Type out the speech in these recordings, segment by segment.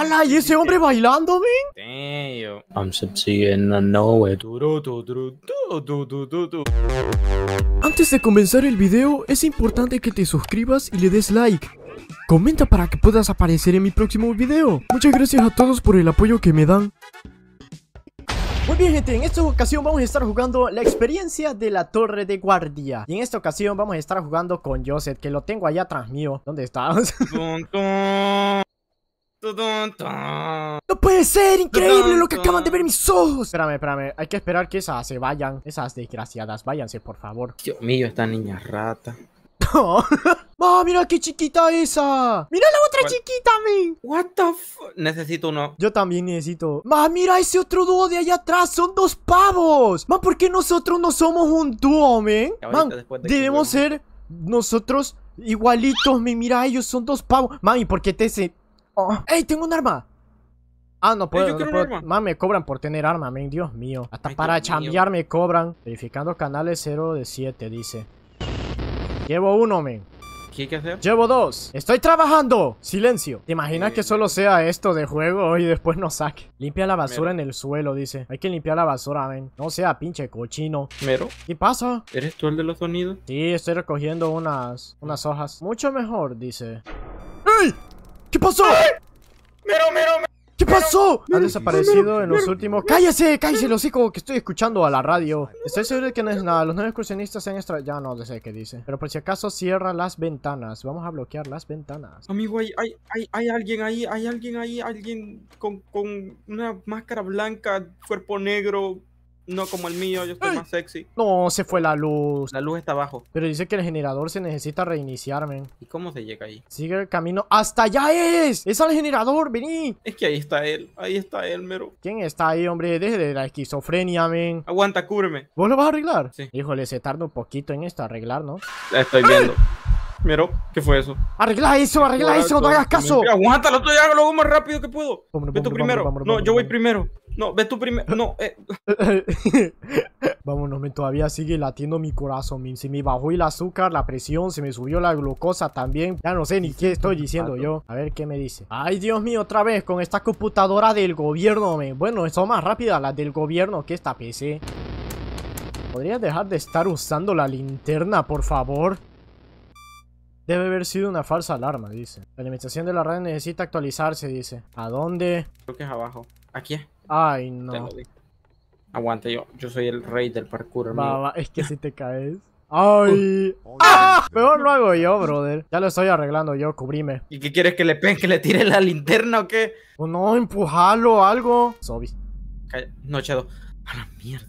¡Hala! ¿Y ese hombre bailando, men? I'm Antes de comenzar el video, es importante que te suscribas y le des like. Comenta para que puedas aparecer en mi próximo video. Muchas gracias a todos por el apoyo que me dan. Muy bien gente, en esta ocasión vamos a estar jugando la experiencia de la torre de guardia Y en esta ocasión vamos a estar jugando con Joseph, que lo tengo allá atrás mío ¿Dónde estás? No puede ser, increíble lo que acaban de ver mis ojos Espérame, espérame, hay que esperar que esas se vayan Esas desgraciadas, váyanse por favor Dios mío, esta niña rata ¡Oh! mira qué chiquita esa! ¡Mira la otra chiquita, mi! What the fuck? Necesito uno. Yo también necesito. ¡Ma, mira ese otro dúo de allá atrás! ¡Son dos pavos! ¡Ma, por qué nosotros no somos un dúo, men? debemos ser nosotros igualitos, man. Mira, ellos son dos pavos. Mami, ¿por qué te, Oh. ¡Ey, tengo un arma! Ah, no puedo. Más me cobran por tener arma, men, Dios mío. Hasta para chambear me cobran. Verificando canales 0 de 7, dice. Llevo uno, men. ¿Qué hay que hacer? Llevo dos. Estoy trabajando. Silencio. ¿Te imaginas que solo sea esto de juego y después nos saque? Limpia la basura en el suelo, dice. Hay que limpiar la basura, men. No sea pinche cochino. Mero. ¿Qué pasa? ¿Eres tú el de los sonidos? Sí, estoy recogiendo unas, unas hojas. Mucho mejor, dice. ¿Qué pasó? ¡Mero, mero, mero! qué pasó? Ha desaparecido en los últimos... ¡Cállese! ¡Cállese los hocico! Que estoy escuchando a la radio. Estoy seguro de que no es nada. Los nuevos excursionistas se han extra... Ya no sé qué dice. Pero por si acaso, cierra las ventanas. Vamos a bloquear las ventanas. Amigo, hay, hay, hay, hay alguien ahí. Hay alguien ahí. Alguien con, con una máscara blanca, cuerpo negro, no como el mío, yo estoy más sexy. No, se fue la luz. La luz está abajo. Pero dice que el generador se necesita reiniciar, men. ¿Y cómo se llega ahí? Sigue el camino. ¡Hasta allá es! ¡Es al generador! ¡Vení! Es que ahí está él. Ahí está él, mero. ¿Quién está ahí, hombre? Deje la esquizofrenia, men. Aguanta, cúbreme. ¿Vos lo vas a arreglar? Sí. Híjole, se tarda un poquito en esto arreglar, ¿no? La estoy viendo. Mero, ¿qué fue eso? Arregla eso, arregla eso, no hagas caso. Aguántalo, lo hago más rápido que puedo. ¡Vete tú primero. no, yo voy primero. No, ve tú primero. No, eh. Vámonos, me todavía sigue latiendo mi corazón, Se me bajó el azúcar, la presión, se me subió la glucosa también. Ya no sé ni qué estoy diciendo yo. A ver qué me dice. Ay, Dios mío, otra vez con esta computadora del gobierno, me Bueno, son más rápidas las del gobierno que esta PC. ¿Podrías dejar de estar usando la linterna, por favor? Debe haber sido una falsa alarma, dice. La alimentación de la red necesita actualizarse, dice. ¿A dónde? Creo que es abajo. Aquí Ay, no. Aguante, yo, yo soy el rey del parkour, hermano. es que si te caes. ¡Ay! Ah, peor lo hago yo, brother. Ya lo estoy arreglando yo, cubrime. ¿Y qué quieres que le pegue, que le tire la linterna o qué? O oh, no, empujalo o algo. Sobi. No, Chedo. A la mierda.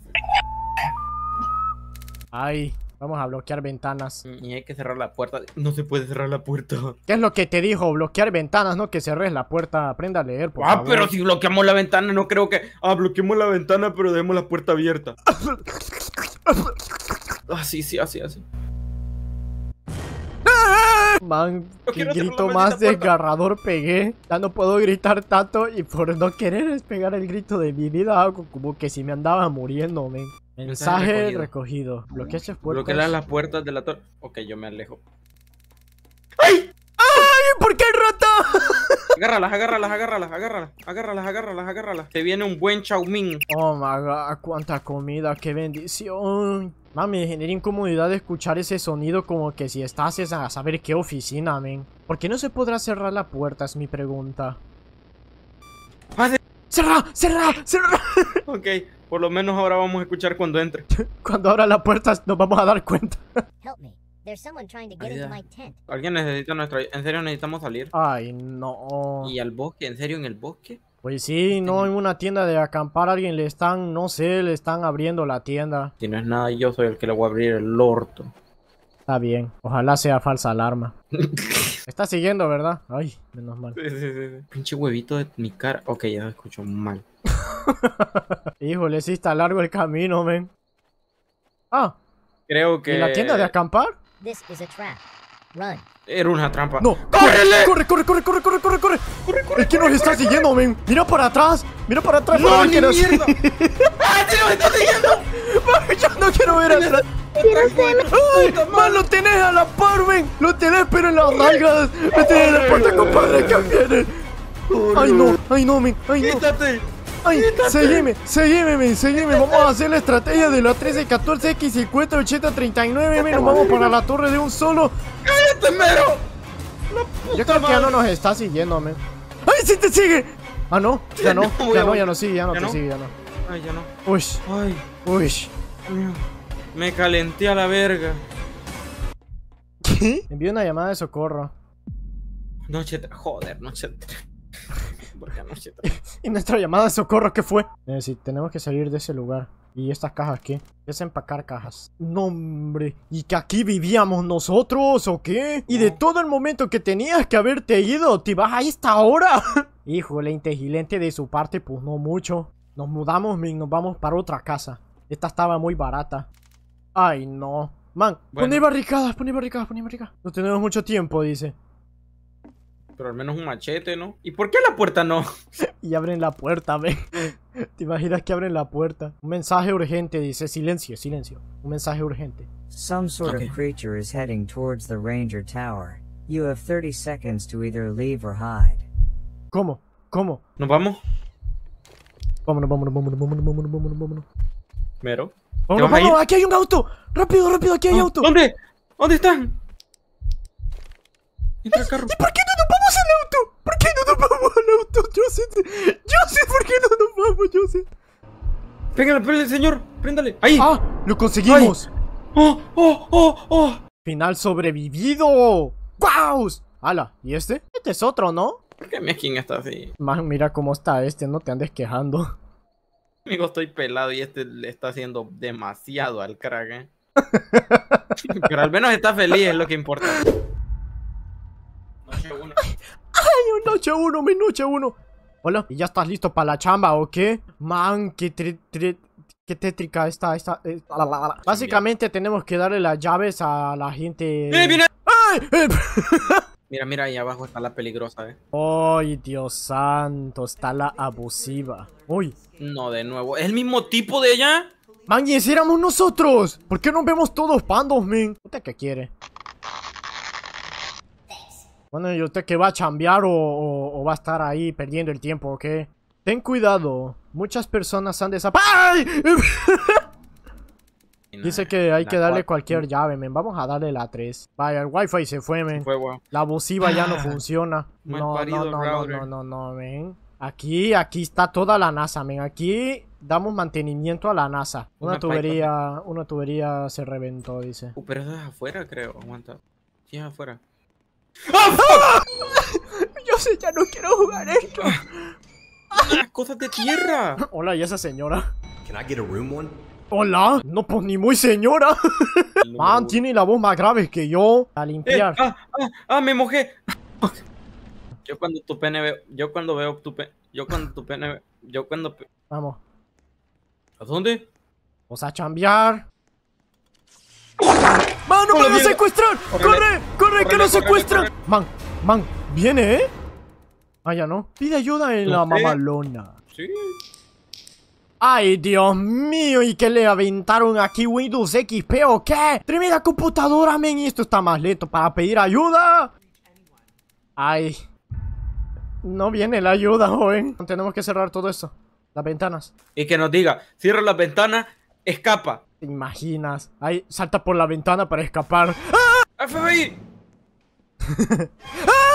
Ay. Vamos a bloquear ventanas. Mm, y hay que cerrar la puerta. No se puede cerrar la puerta. ¿Qué es lo que te dijo? Bloquear ventanas, no que cerres la puerta. Aprenda a leer, por Ah, pero si bloqueamos la ventana, no creo que... Ah, bloqueemos la ventana, pero dejemos la puerta abierta. Así, ah, sí, así, así. ¡Ah! Man, qué grito más desgarrador pegué. Ya no puedo gritar tanto y por no querer pegar el grito de mi vida, como que si me andaba muriendo, men. Mensaje recogido. Bloquea haces puertas. que las puertas de la torre. Ok, yo me alejo. ¡Ay! ¡Ay! ¿Por qué rota? agárralas, agárralas, agárralas, agárralas, agárralas, agárralas, agárralas. Te viene un buen chaumín. Oh my god, cuánta comida, qué bendición. Mami, me genera incomodidad de escuchar ese sonido como que si estás a saber qué oficina, men. ¿Por qué no se podrá cerrar la puerta? Es mi pregunta. ¡Cerra! ¡Cerra! ¡Cerra! ok, por lo menos ahora vamos a escuchar cuando entre. cuando abra la puerta nos vamos a dar cuenta. Alguien necesita nuestra... En serio necesitamos salir. Ay, no. ¿Y al bosque? ¿En serio en el bosque? Pues sí, no este- en una tienda de acampar alguien le están, no sé, le están abriendo la tienda. Si no es nada, yo soy el que le voy a abrir el orto. Está bien, ojalá sea falsa alarma. Está siguiendo, ¿verdad? Ay, menos mal. Pinche huevito de mi cara. Ok, ya lo escucho mal. Híjole, sí está largo el camino, men. Ah. Creo que... ¿En la tienda de acampar? This is a trap. Run. Era una trampa. ¡No! ¡Corre, corre, corre, corre, corre, corre, corre! corre, corre es que nos está siguiendo, men. Mira para atrás. Mira para atrás. ¡No, para ni mierda! ¡Ah, sí, me está siguiendo! Yo no quiero ver atrás. ¡Ay! lo tenés a la par, ven! ¡Lo tenés, pero en las nalgas! ¡Me tenés la puerta, compadre! ¡Que viene! ¡Ay, no! ¡Ay, no, men! ¡Ay, no! ¡Quítate! ¡Ay! ¡Seguime! ¡Seguime, men! ¡Seguime! Vamos a hacer la estrategia de la 13-14-X50-80-39, men! ¡Nos vamos para la torre de un solo! ¡Cállate, mero! Yo creo que ya no nos está siguiendo, men. ¡Ay, sí te sigue! Ah, no, ya no, ya no, ya no sigue, ya no te sigue, ya no. Ay, ya no. Uy. Ay. Uy. Me calenté a la verga. ¿Qué? una llamada de socorro. Noche Joder, noche Porque ¿Y nuestra llamada de socorro qué fue? Es eh, decir, tenemos que salir de ese lugar. ¿Y estas cajas qué? Es empacar cajas. No, hombre. ¿Y que aquí vivíamos nosotros o qué? ¿Y de todo el momento que tenías que haberte ido, te vas a esta hora? Híjole, inteligente de su parte, pues no mucho. Nos mudamos, y nos vamos para otra casa. Esta estaba muy barata. Ay, no. Man, bueno. poné barricadas, poné barricadas, poné barricadas. No tenemos mucho tiempo, dice. Pero al menos un machete, ¿no? ¿Y por qué la puerta no? y abren la puerta, ven ¿Te imaginas que abren la puerta? Un mensaje urgente dice silencio, silencio. Un mensaje urgente. Some sort creature is heading towards the Ranger Tower. You have 30 seconds to either leave or hide. ¿Cómo? ¿Cómo? ¿Nos vamos? Vámonos, vámonos, vámonos, vámonos, vámonos, vámonos, vámonos. Mero. No, vamos, aquí hay un auto. Rápido, rápido, aquí hay auto. ¡Hombre! ¿Dónde están? carro. ¿Y por qué no nos vamos al auto? ¿Por qué no nos vamos al auto? Yo sé, yo sé por qué no nos vamos, yo sé. Pégale, pégale, señor. Préndale. Ahí. Ah, lo conseguimos. Oh, oh, oh, oh. Final sobrevivido. ¡Guau! ¡Hala! ¿y este? Este es otro, ¿no? ¿Por qué me está así? Man, mira cómo está este, no te andes quejando. Amigo, estoy pelado y este le está haciendo demasiado al crack, ¿eh? Pero al menos está feliz, es lo que importa. Noche 1. noche 1, mi noche 1! Hola, ¿y ya estás listo para la chamba o qué? Man, qué, qué tétrica está esta. Eh, Básicamente tenemos que darle las llaves a la gente. ¡Eh, viene! ¡Ay! eh viene ay Mira, mira, ahí abajo está la peligrosa, eh. ¡Ay, Dios santo! Está la abusiva. ¡Uy! No, de nuevo. el mismo tipo de ella? ¿Van éramos nosotros. ¿Por qué nos vemos todos pandos, men? ¿Usted qué quiere? Bueno, yo usted que va a chambear o, va a estar ahí perdiendo el tiempo o qué? Ten cuidado. Muchas personas han desaparecido. Dice que hay que darle cualquier llave, men. Vamos a darle la 3. Vaya, el wifi se fue, men. La abusiva ya no ah. funciona. No, no, no, no, no, no, men. Aquí, aquí está toda la NASA, men. Aquí damos mantenimiento a la NASA. Una, tubería, una tubería se reventó, dice. Uh, pero eso es afuera, creo. Aguanta. ¿Quién es afuera. ¡Ah! Yo sé, ya no quiero jugar esto. Las cosas de tierra. Hola, ¿y esa señora? ¿Puedo I una Hola, no pues ni muy señora. Man, tiene la voz más grave que yo. A limpiar. Eh, ah, ah, ah, me mojé. Yo cuando tu pene veo, yo cuando veo tu pene, yo cuando tu pene veo, yo cuando... Vamos. ¿A dónde? Vamos a chambear. ¡Man, no me secuestrar! ¡Corre, corre, que lo secuestran! Man, man, viene, ¿eh? Ah, ya no. Pide ayuda en la mamalona. Sí. Ay, Dios mío, ¿y qué le aventaron aquí Windows XP o qué? Tremenda computadora, men, esto está más lento para pedir ayuda. Ay, no viene la ayuda, joven. Tenemos que cerrar todo esto, las ventanas. Y que nos diga, cierra las ventanas, escapa. ¿Te imaginas? Ahí, salta por la ventana para escapar. ¡Ah! ¡FBI!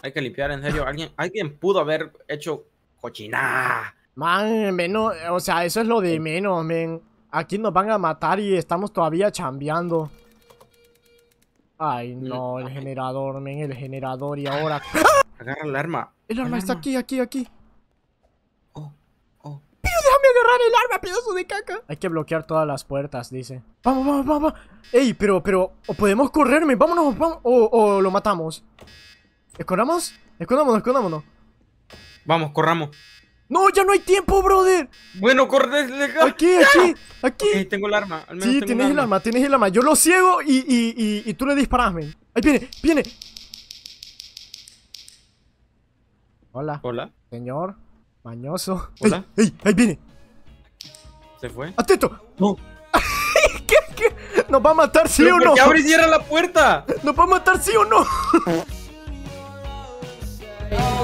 Hay que limpiar, en serio. Alguien, alguien pudo haber hecho cochinada. Man, menos, o sea, eso es lo de menos, men. Aquí nos van a matar y estamos todavía chambeando. Ay, no, mm, el generador, men, el generador y ahora... Agarra el arma. El arma está aquí, aquí, aquí. Oh, oh. déjame agarrar el arma, pedazo de caca. Hay que bloquear todas las puertas, dice. Vamos, vamos, vamos. Ey, pero, pero, o podemos correrme, vámonos, vamos. O, lo matamos. Escorramos, escondámonos escondámonos. Vamos, corramos. No, ya no hay tiempo, brother. Bueno, corre, Aquí, aquí, ¡Ah! aquí. tengo el arma. sí, tienes el arma. tienes el arma. Yo lo ciego y, y, tú le disparas, men. Ahí viene, viene. Hola. Hola. Señor. Mañoso. Hola. Ey, ahí viene. ¿Se fue? ¡Atento! No. ¿Qué, ¿Nos va a matar sí o no? ¡Que abre y cierra la puerta! ¡Nos va a matar sí o no!